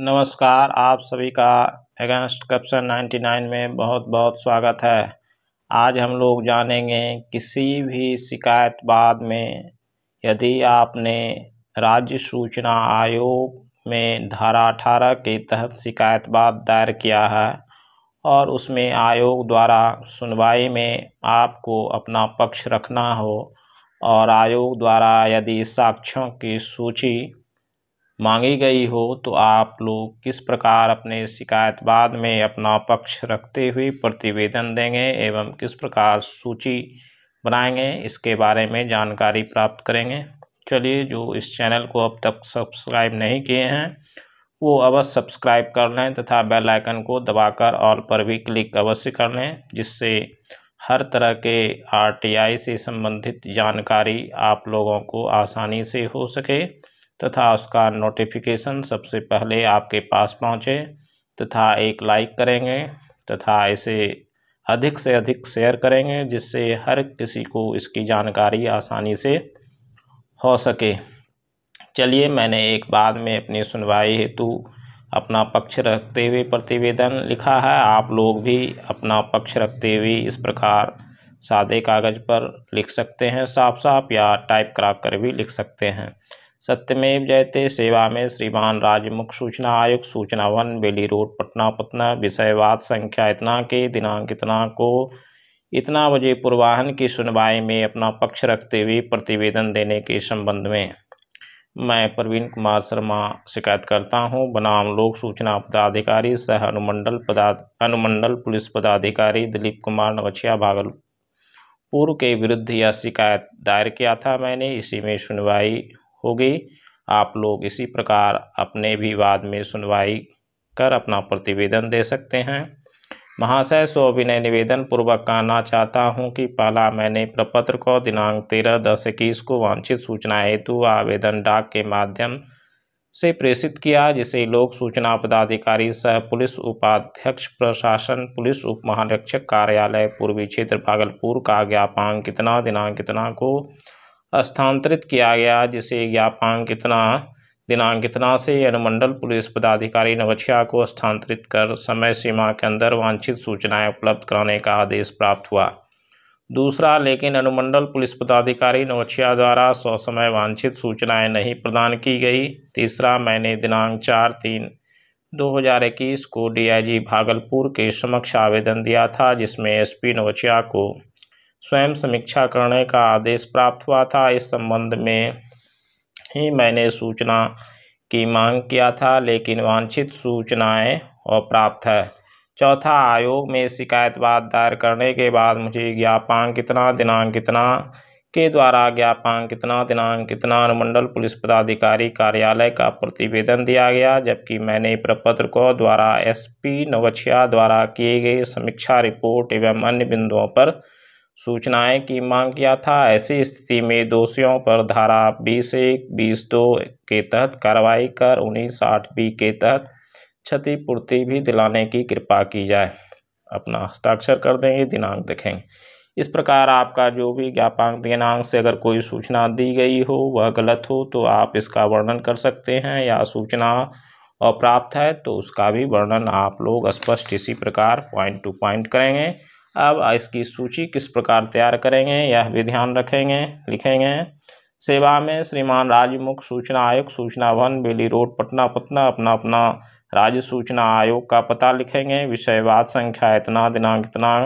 नमस्कार आप सभी का अगेंस्ट करप्शन 99 में बहुत बहुत स्वागत है आज हम लोग जानेंगे किसी भी शिकायत बाद में यदि आपने राज्य सूचना आयोग में धारा अठारह के तहत शिकायत बाद दायर किया है और उसमें आयोग द्वारा सुनवाई में आपको अपना पक्ष रखना हो और आयोग द्वारा यदि साक्ष्यों की सूची मांगी गई हो तो आप लोग किस प्रकार अपने शिकायतवाद में अपना पक्ष रखते हुए प्रतिवेदन देंगे एवं किस प्रकार सूची बनाएंगे इसके बारे में जानकारी प्राप्त करेंगे चलिए जो इस चैनल को अब तक सब्सक्राइब नहीं किए हैं वो अवश्य सब्सक्राइब कर लें तथा बेल आइकन को दबाकर ऑल पर भी क्लिक अवश्य कर लें जिससे हर तरह के आरटीआई से संबंधित जानकारी आप लोगों को आसानी से हो सके तथा उसका नोटिफिकेशन सबसे पहले आपके पास पहुँचे तथा एक लाइक करेंगे तथा इसे अधिक से अधिक शेयर करेंगे जिससे हर किसी को इसकी जानकारी आसानी से हो सके चलिए मैंने एक बाद में अपनी सुनवाई हेतु अपना पक्ष रखते हुए प्रतिवेदन लिखा है आप लोग भी अपना पक्ष रखते हुए इस प्रकार सादे कागज़ पर लिख सकते हैं साफ साफ या टाइप करा कर भी लिख सकते हैं सत्यमेव जयते सेवा में श्रीमान राजमुख सूचना आयुक्त सूचना वन बेली रोड पटना पटना विषयवाद संख्या इतना के दिनांक इतना को इतना बजे पूर्वाहन की सुनवाई में अपना पक्ष रखते हुए प्रतिवेदन देने के संबंध में मैं प्रवीण कुमार शर्मा शिकायत करता हूं बनाम लोक सूचना पदाधिकारी सह अनुमंडल पदा अनुमंडल पुलिस पदाधिकारी दिलीप कुमार नवछिया भागलपुर के विरुद्ध यह शिकायत दायर किया था मैंने इसी में सुनवाई होगी आप लोग इसी प्रकार अपने भी वाद में सुनवाई कर अपना प्रतिवेदन दे सकते हैं महाशय सो अभिनय निवेदन पूर्वक कहना चाहता हूं कि पहला मैंने प्रपत्र को दिनांक तेरह दस इक्कीस को वांछित सूचना हेतु आवेदन डाक के माध्यम से प्रेषित किया जिसे लोक सूचना पदाधिकारी सह पुलिस उपाध्यक्ष प्रशासन पुलिस उप महानिरीक्षक कार्यालय पूर्वी क्षेत्र भागलपुर का ज्ञापांक कितना दिनांक कितना को स्थानांतरित किया गया जिसे ज्ञापन कितना दिनांक कितना से अनुमंडल पुलिस पदाधिकारी नवछिया को स्थानांतरित कर समय सीमा के अंदर वांछित सूचनाएं उपलब्ध कराने का आदेश प्राप्त हुआ दूसरा लेकिन अनुमंडल पुलिस पदाधिकारी नवछिया द्वारा सौ समय वांछित सूचनाएं नहीं प्रदान की गई तीसरा मैंने दिनांक चार तीन 2021 को डीआईजी भागलपुर के समक्ष आवेदन दिया था जिसमें एसपी नवछिया को स्वयं समीक्षा करने का आदेश प्राप्त हुआ था इस संबंध में ही मैंने सूचना की मांग किया था लेकिन वांछित सूचनाएं अप्राप्त है चौथा आयोग में शिकायतवाद दायर करने के बाद मुझे ज्ञापांक कितना दिनांक कितना के द्वारा ज्ञापांक कितना दिनांक कितना अनुमंडल पुलिस पदाधिकारी कार्यालय का प्रतिवेदन दिया गया जबकि मैंने प्रपत्र को द्वारा एसपी नवछिया द्वारा किए गए समीक्षा रिपोर्ट एवं अन्य बिंदुओं पर सूचनाएं की मांग किया था ऐसी स्थिति में दोषियों पर धारा बीस एक बीस दो के तहत कार्रवाई कर उन्नीस साठ बी के तहत क्षतिपूर्ति भी दिलाने की कृपा की जाए अपना हस्ताक्षर कर देंगे दिनांक देखेंगे इस प्रकार आपका जो भी ज्ञापांक दिनांक से अगर कोई सूचना दी गई हो वह गलत हो तो आप इसका वर्णन कर सकते हैं या सूचना अप्राप्त है तो उसका भी वर्णन आप लोग स्पष्ट इसी प्रकार पॉइंट टू पॉइंट करेंगे अब इसकी सूची किस प्रकार तैयार करेंगे यह भी ध्यान रखेंगे लिखेंगे सेवा में श्रीमान राजमुख सूचना आयोग सूचना वन बेली रोड पटना पटना अपना अपना राज्य सूचना आयोग का पता लिखेंगे विषयवाद संख्या इतना दिनांक इतना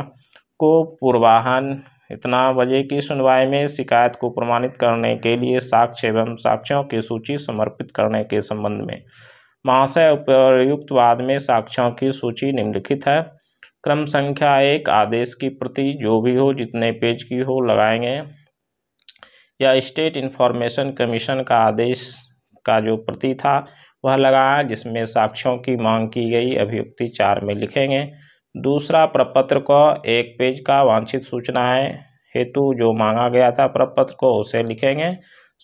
को पूर्वाहन इतना बजे की सुनवाई में शिकायत को प्रमाणित करने के लिए साक्ष्य एवं साक्ष्यों की सूची समर्पित करने के संबंध में महाशय उपर्युक्तवाद में साक्ष्यों की सूची निम्नलिखित है क्रम संख्या एक आदेश की प्रति जो भी हो जितने पेज की हो लगाएंगे या स्टेट इन्फॉर्मेशन कमीशन का आदेश का जो प्रति था वह लगाया जिसमें साक्ष्यों की मांग की गई अभियुक्ति चार में लिखेंगे दूसरा प्रपत्र को एक पेज का वांछित सूचना है हेतु जो मांगा गया था प्रपत्र को उसे लिखेंगे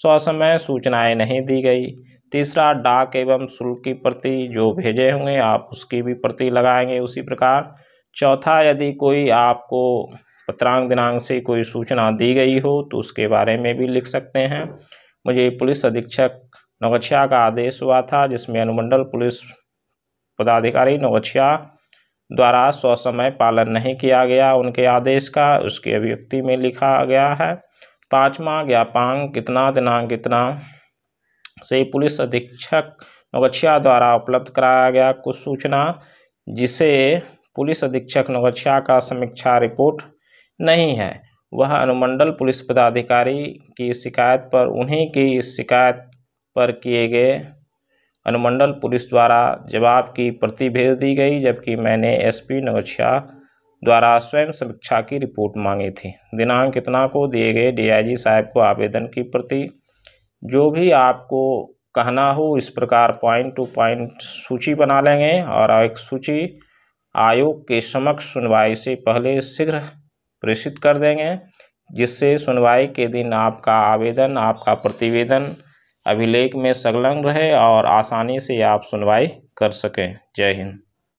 स्वसमय सूचनाएं नहीं दी गई तीसरा डाक एवं शुल्क की प्रति जो भेजे होंगे आप उसकी भी प्रति लगाएंगे उसी प्रकार चौथा यदि कोई आपको पत्रांक दिनांक से कोई सूचना दी गई हो तो उसके बारे में भी लिख सकते हैं मुझे पुलिस अधीक्षक नवगछिया का आदेश हुआ था जिसमें अनुमंडल पुलिस पदाधिकारी नवगछिया द्वारा ससमय पालन नहीं किया गया उनके आदेश का उसकी अभिव्यक्ति में लिखा गया है पाँचवा ज्ञापांग कितना दिनांक कितना से पुलिस अधीक्षक नवगछिया द्वारा उपलब्ध कराया गया कुछ सूचना जिसे पुलिस अधीक्षक नौगछिया का समीक्षा रिपोर्ट नहीं है वह अनुमंडल पुलिस पदाधिकारी की शिकायत पर उन्हीं की शिकायत पर किए गए अनुमंडल पुलिस द्वारा जवाब की प्रति भेज दी गई जबकि मैंने एसपी पी द्वारा स्वयं समीक्षा की रिपोर्ट मांगी थी दिनांक कितना को दिए गए डीआईजी साहब को आवेदन की प्रति जो भी आपको कहना हो इस प्रकार पॉइंट टू पॉइंट सूची बना लेंगे और एक सूची आयोग के समक्ष सुनवाई से पहले शीघ्र प्रेषित कर देंगे जिससे सुनवाई के दिन आपका आवेदन आपका प्रतिवेदन अभिलेख में संलग्न रहे और आसानी से आप सुनवाई कर सकें जय हिंद